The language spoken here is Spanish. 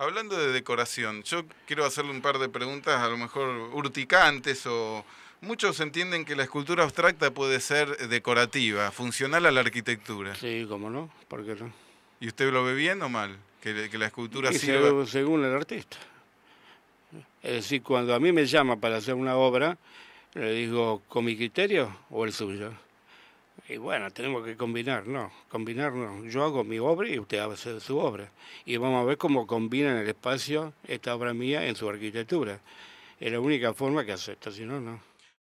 Hablando de decoración, yo quiero hacerle un par de preguntas, a lo mejor urticantes o... Muchos entienden que la escultura abstracta puede ser decorativa, funcional a la arquitectura. Sí, cómo no, ¿por qué no? ¿Y usted lo ve bien o mal? Que, que la escultura Según el artista. Es decir, cuando a mí me llama para hacer una obra, le digo, ¿con mi criterio o el suyo? Y bueno, tenemos que combinar, ¿no? Combinarnos. Yo hago mi obra y usted hace su obra. Y vamos a ver cómo combina en el espacio, esta obra mía, en su arquitectura. Es la única forma que acepta, si no, no.